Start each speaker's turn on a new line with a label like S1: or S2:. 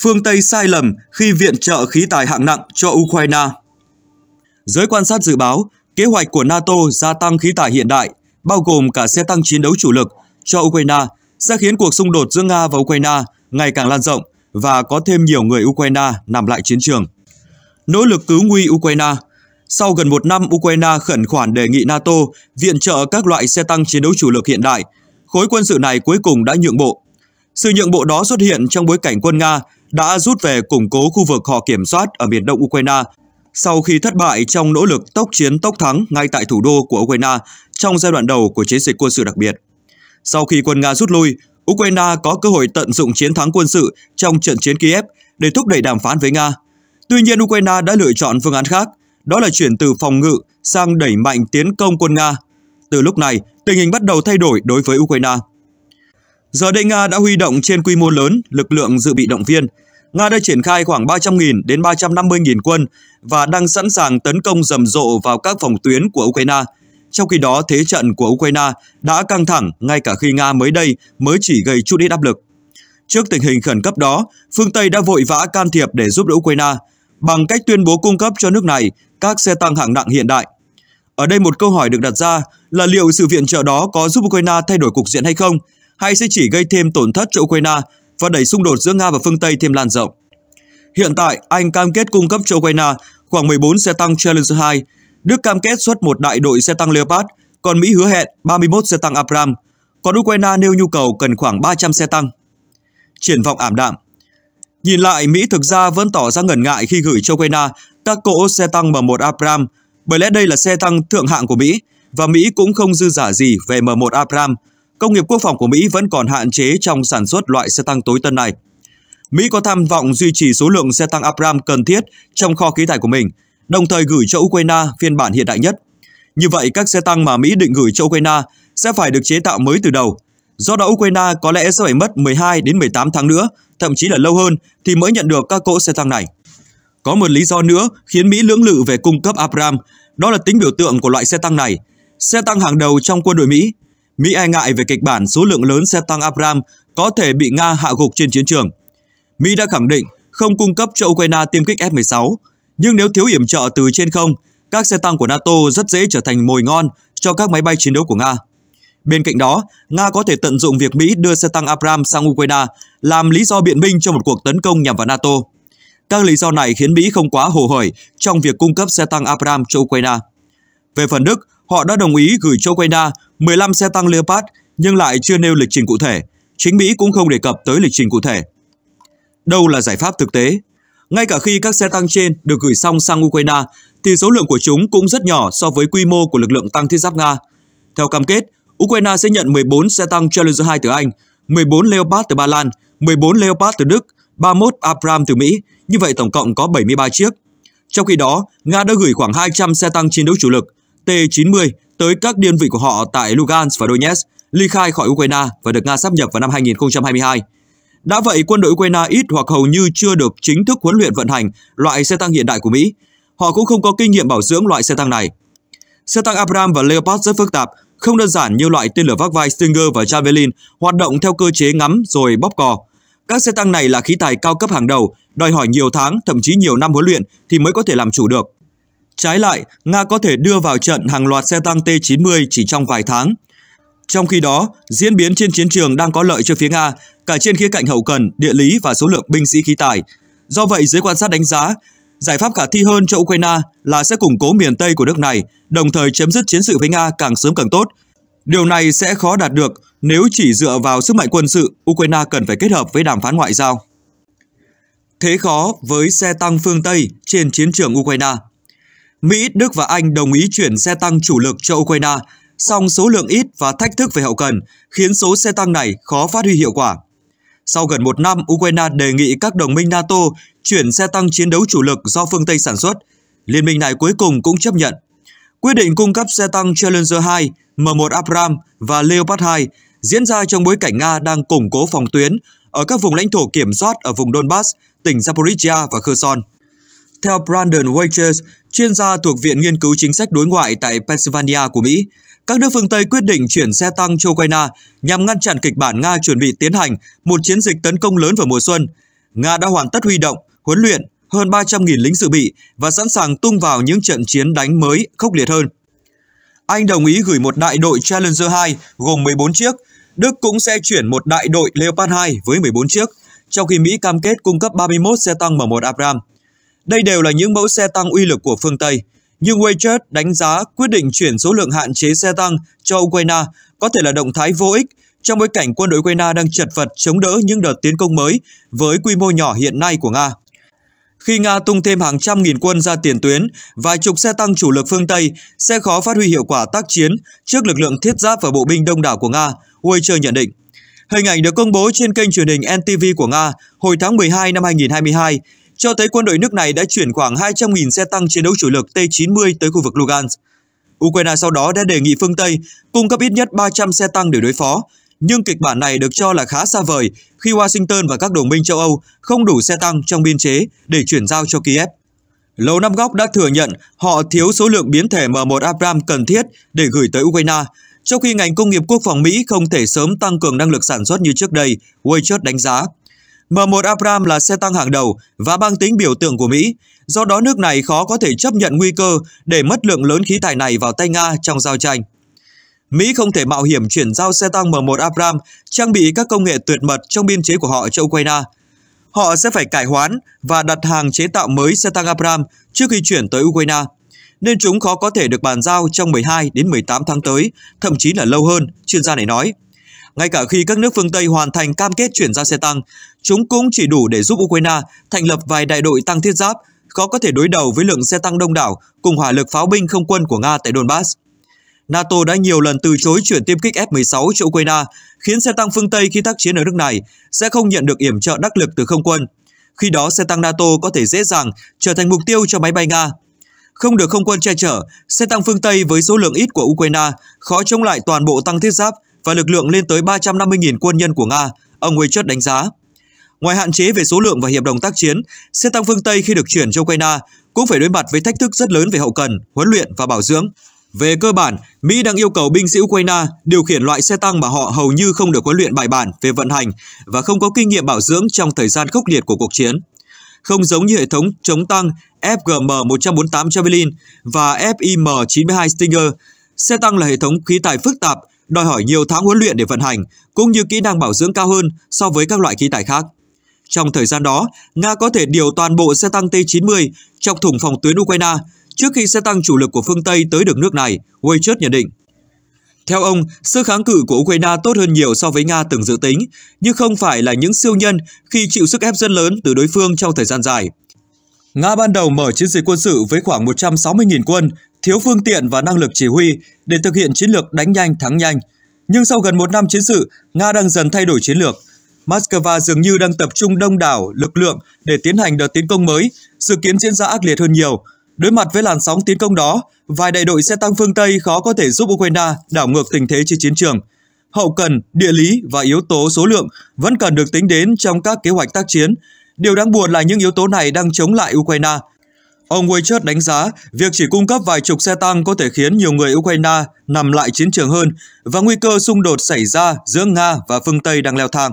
S1: phương Tây sai lầm khi viện trợ khí tài hạng nặng cho Ukraine. Giới quan sát dự báo, kế hoạch của NATO gia tăng khí tài hiện đại, bao gồm cả xe tăng chiến đấu chủ lực cho Ukraine, sẽ khiến cuộc xung đột giữa Nga và Ukraine ngày càng lan rộng và có thêm nhiều người Ukraine nằm lại chiến trường. Nỗ lực cứu nguy Ukraine Sau gần một năm, Ukraine khẩn khoản đề nghị NATO viện trợ các loại xe tăng chiến đấu chủ lực hiện đại. Khối quân sự này cuối cùng đã nhượng bộ. Sự nhượng bộ đó xuất hiện trong bối cảnh quân Nga đã rút về củng cố khu vực họ kiểm soát ở miền đông Ukraine sau khi thất bại trong nỗ lực tốc chiến tốc thắng ngay tại thủ đô của Ukraine trong giai đoạn đầu của chiến dịch quân sự đặc biệt. Sau khi quân Nga rút lui, Ukraine có cơ hội tận dụng chiến thắng quân sự trong trận chiến Kiev để thúc đẩy đàm phán với Nga. Tuy nhiên, Ukraine đã lựa chọn phương án khác, đó là chuyển từ phòng ngự sang đẩy mạnh tiến công quân Nga. Từ lúc này, tình hình bắt đầu thay đổi đối với Ukraine. Giờ đây Nga đã huy động trên quy mô lớn lực lượng dự bị động viên – Nga đã triển khai khoảng 300.000 đến 350.000 quân và đang sẵn sàng tấn công rầm rộ vào các phòng tuyến của Ukraine. Trong khi đó, thế trận của Ukraine đã căng thẳng ngay cả khi Nga mới đây mới chỉ gây chút ít áp lực. Trước tình hình khẩn cấp đó, phương Tây đã vội vã can thiệp để giúp đỡ Ukraine bằng cách tuyên bố cung cấp cho nước này các xe tăng hạng nặng hiện đại. Ở đây một câu hỏi được đặt ra là liệu sự viện trợ đó có giúp Ukraine thay đổi cục diện hay không, hay sẽ chỉ gây thêm tổn thất cho Ukraine và đẩy xung đột giữa Nga và phương Tây thêm lan rộng. Hiện tại, Anh cam kết cung cấp cho Ukraine khoảng 14 xe tăng Challenger 2, Đức cam kết xuất một đại đội xe tăng Leopard, còn Mỹ hứa hẹn 31 xe tăng Abrams, còn Ukraine nêu nhu cầu cần khoảng 300 xe tăng. Triển vọng ảm đạm Nhìn lại, Mỹ thực ra vẫn tỏ ra ngần ngại khi gửi cho Ukraine các cỗ xe tăng M1 Abrams, bởi lẽ đây là xe tăng thượng hạng của Mỹ, và Mỹ cũng không dư giả gì về M1 Abrams, công nghiệp quốc phòng của Mỹ vẫn còn hạn chế trong sản xuất loại xe tăng tối tân này. Mỹ có tham vọng duy trì số lượng xe tăng Abrams cần thiết trong kho khí tài của mình, đồng thời gửi cho Ukraine phiên bản hiện đại nhất. Như vậy, các xe tăng mà Mỹ định gửi cho Ukraine sẽ phải được chế tạo mới từ đầu. Do đó, Ukraine có lẽ sẽ phải mất 12 đến 18 tháng nữa, thậm chí là lâu hơn thì mới nhận được các cỗ xe tăng này. Có một lý do nữa khiến Mỹ lưỡng lự về cung cấp Abrams, đó là tính biểu tượng của loại xe tăng này. Xe tăng hàng đầu trong quân đội Mỹ Mỹ e ngại về kịch bản số lượng lớn xe tăng Abram có thể bị Nga hạ gục trên chiến trường. Mỹ đã khẳng định không cung cấp cho Ukraine tiêm kích F-16, nhưng nếu thiếu yểm trợ từ trên không, các xe tăng của NATO rất dễ trở thành mồi ngon cho các máy bay chiến đấu của Nga. Bên cạnh đó, Nga có thể tận dụng việc Mỹ đưa xe tăng Abram sang Ukraine làm lý do biện minh cho một cuộc tấn công nhằm vào NATO. Các lý do này khiến Mỹ không quá hồ hởi trong việc cung cấp xe tăng Abram cho Ukraine. Về phần Đức, họ đã đồng ý gửi cho Ukraine 15 xe tăng Leopard nhưng lại chưa nêu lịch trình cụ thể. Chính Mỹ cũng không đề cập tới lịch trình cụ thể. Đâu là giải pháp thực tế? Ngay cả khi các xe tăng trên được gửi xong sang Ukraine, thì số lượng của chúng cũng rất nhỏ so với quy mô của lực lượng tăng thiết giáp Nga. Theo cam kết, Ukraine sẽ nhận 14 xe tăng Challenger 2 từ Anh, 14 Leopard từ Ba Lan, 14 Leopard từ Đức, 31 Abram từ Mỹ, như vậy tổng cộng có 73 chiếc. Trong khi đó, Nga đã gửi khoảng 200 xe tăng chiến đấu chủ lực, T-90 tới các đơn vị của họ tại Lugansk và Donetsk, ly khai khỏi Ukraine và được Nga sắp nhập vào năm 2022. Đã vậy, quân đội Ukraine ít hoặc hầu như chưa được chính thức huấn luyện vận hành loại xe tăng hiện đại của Mỹ. Họ cũng không có kinh nghiệm bảo dưỡng loại xe tăng này. Xe tăng Abram và Leopard rất phức tạp, không đơn giản như loại tên lửa vác vai Stinger và Javelin hoạt động theo cơ chế ngắm rồi bóp cò. Các xe tăng này là khí tài cao cấp hàng đầu, đòi hỏi nhiều tháng, thậm chí nhiều năm huấn luyện thì mới có thể làm chủ được. Trái lại, Nga có thể đưa vào trận hàng loạt xe tăng T-90 chỉ trong vài tháng. Trong khi đó, diễn biến trên chiến trường đang có lợi cho phía Nga, cả trên khía cạnh hậu cần, địa lý và số lượng binh sĩ khí tài. Do vậy, giới quan sát đánh giá, giải pháp khả thi hơn cho Ukraine là sẽ củng cố miền Tây của nước này, đồng thời chấm dứt chiến sự với Nga càng sớm càng tốt. Điều này sẽ khó đạt được nếu chỉ dựa vào sức mạnh quân sự, Ukraine cần phải kết hợp với đàm phán ngoại giao. Thế khó với xe tăng phương Tây trên chiến trường Ukraine. Mỹ, Đức và Anh đồng ý chuyển xe tăng chủ lực cho Ukraine, song số lượng ít và thách thức về hậu cần khiến số xe tăng này khó phát huy hiệu quả. Sau gần một năm, Ukraine đề nghị các đồng minh NATO chuyển xe tăng chiến đấu chủ lực do phương Tây sản xuất. Liên minh này cuối cùng cũng chấp nhận. Quyết định cung cấp xe tăng Challenger 2, M1 Abrams và Leopard 2 diễn ra trong bối cảnh Nga đang củng cố phòng tuyến ở các vùng lãnh thổ kiểm soát ở vùng Donbass, tỉnh Zaporizhia và Kherson. Theo Brandon Wages, chuyên gia thuộc Viện Nghiên cứu Chính sách Đối ngoại tại Pennsylvania của Mỹ, các nước phương Tây quyết định chuyển xe tăng cho Ukraine nhằm ngăn chặn kịch bản Nga chuẩn bị tiến hành một chiến dịch tấn công lớn vào mùa xuân. Nga đã hoàn tất huy động, huấn luyện hơn 300.000 lính dự bị và sẵn sàng tung vào những trận chiến đánh mới khốc liệt hơn. Anh đồng ý gửi một đại đội Challenger 2 gồm 14 chiếc, Đức cũng sẽ chuyển một đại đội Leopard 2 với 14 chiếc, trong khi Mỹ cam kết cung cấp 31 xe tăng M1 Abrams. Đây đều là những mẫu xe tăng uy lực của phương Tây, nhưng Wechert đánh giá quyết định chuyển số lượng hạn chế xe tăng cho Ukraine có thể là động thái vô ích trong bối cảnh quân đội Ukraine đang chật vật chống đỡ những đợt tiến công mới với quy mô nhỏ hiện nay của Nga. Khi Nga tung thêm hàng trăm nghìn quân ra tiền tuyến, vài chục xe tăng chủ lực phương Tây sẽ khó phát huy hiệu quả tác chiến trước lực lượng thiết giáp và bộ binh đông đảo của Nga, Weicher nhận định. Hình ảnh được công bố trên kênh truyền hình NTV của Nga hồi tháng 12 năm 2022 cho thấy quân đội nước này đã chuyển khoảng 200.000 xe tăng chiến đấu chủ lực T-90 tới khu vực Lugansk. Ukraine sau đó đã đề nghị phương Tây cung cấp ít nhất 300 xe tăng để đối phó, nhưng kịch bản này được cho là khá xa vời khi Washington và các đồng minh châu Âu không đủ xe tăng trong biên chế để chuyển giao cho Kiev. Lầu Năm Góc đã thừa nhận họ thiếu số lượng biến thể M1 Abrams cần thiết để gửi tới Ukraine, trong khi ngành công nghiệp quốc phòng Mỹ không thể sớm tăng cường năng lực sản xuất như trước đây, Waychurch đánh giá. M1 Abrams là xe tăng hàng đầu và mang tính biểu tượng của Mỹ, do đó nước này khó có thể chấp nhận nguy cơ để mất lượng lớn khí tài này vào tay Nga trong giao tranh. Mỹ không thể mạo hiểm chuyển giao xe tăng M1 Abrams trang bị các công nghệ tuyệt mật trong biên chế của họ cho Ukraine. Họ sẽ phải cải hoán và đặt hàng chế tạo mới xe tăng Abrams trước khi chuyển tới Ukraine, nên chúng khó có thể được bàn giao trong 12 đến 18 tháng tới, thậm chí là lâu hơn, chuyên gia này nói. Ngay cả khi các nước phương Tây hoàn thành cam kết chuyển giao xe tăng, chúng cũng chỉ đủ để giúp Ukraine thành lập vài đại đội tăng thiết giáp, khó có thể đối đầu với lượng xe tăng đông đảo cùng hỏa lực pháo binh không quân của Nga tại Donbass. NATO đã nhiều lần từ chối chuyển tiêm kích F-16 cho Ukraine, khiến xe tăng phương Tây khi tác chiến ở nước này sẽ không nhận được yểm trợ đắc lực từ không quân. Khi đó, xe tăng NATO có thể dễ dàng trở thành mục tiêu cho máy bay Nga. Không được không quân che chở, xe tăng phương Tây với số lượng ít của Ukraine khó chống lại toàn bộ tăng thiết giáp và lực lượng lên tới 350.000 quân nhân của Nga, ông Weichert đánh giá. Ngoài hạn chế về số lượng và hiệp đồng tác chiến, xe tăng phương Tây khi được chuyển cho Ukraine cũng phải đối mặt với thách thức rất lớn về hậu cần, huấn luyện và bảo dưỡng. Về cơ bản, Mỹ đang yêu cầu binh sĩ Ukraine điều khiển loại xe tăng mà họ hầu như không được huấn luyện bài bản về vận hành và không có kinh nghiệm bảo dưỡng trong thời gian khốc liệt của cuộc chiến. Không giống như hệ thống chống tăng FGM-148 Javelin và FIM-92 Stinger, xe tăng là hệ thống khí tài phức tạp đòi hỏi nhiều tháng huấn luyện để vận hành, cũng như kỹ năng bảo dưỡng cao hơn so với các loại khí tài khác. Trong thời gian đó, Nga có thể điều toàn bộ xe tăng T-90 chọc thủng phòng tuyến Ukraine trước khi xe tăng chủ lực của phương Tây tới được nước này, Weichert nhận định. Theo ông, sức kháng cự của Ukraine tốt hơn nhiều so với Nga từng dự tính, nhưng không phải là những siêu nhân khi chịu sức ép rất lớn từ đối phương trong thời gian dài. Nga ban đầu mở chiến dịch quân sự với khoảng 160.000 quân, thiếu phương tiện và năng lực chỉ huy để thực hiện chiến lược đánh nhanh thắng nhanh. Nhưng sau gần một năm chiến sự, Nga đang dần thay đổi chiến lược. Moscow dường như đang tập trung đông đảo lực lượng để tiến hành đợt tiến công mới, dự kiến diễn ra ác liệt hơn nhiều. Đối mặt với làn sóng tiến công đó, vài đại đội xe tăng phương Tây khó có thể giúp Ukraine đảo ngược tình thế trên chiến trường. Hậu cần, địa lý và yếu tố số lượng vẫn cần được tính đến trong các kế hoạch tác chiến. Điều đáng buồn là những yếu tố này đang chống lại Ukraine – Ông Weichert đánh giá việc chỉ cung cấp vài chục xe tăng có thể khiến nhiều người Ukraine nằm lại chiến trường hơn và nguy cơ xung đột xảy ra giữa Nga và phương Tây đang leo thang.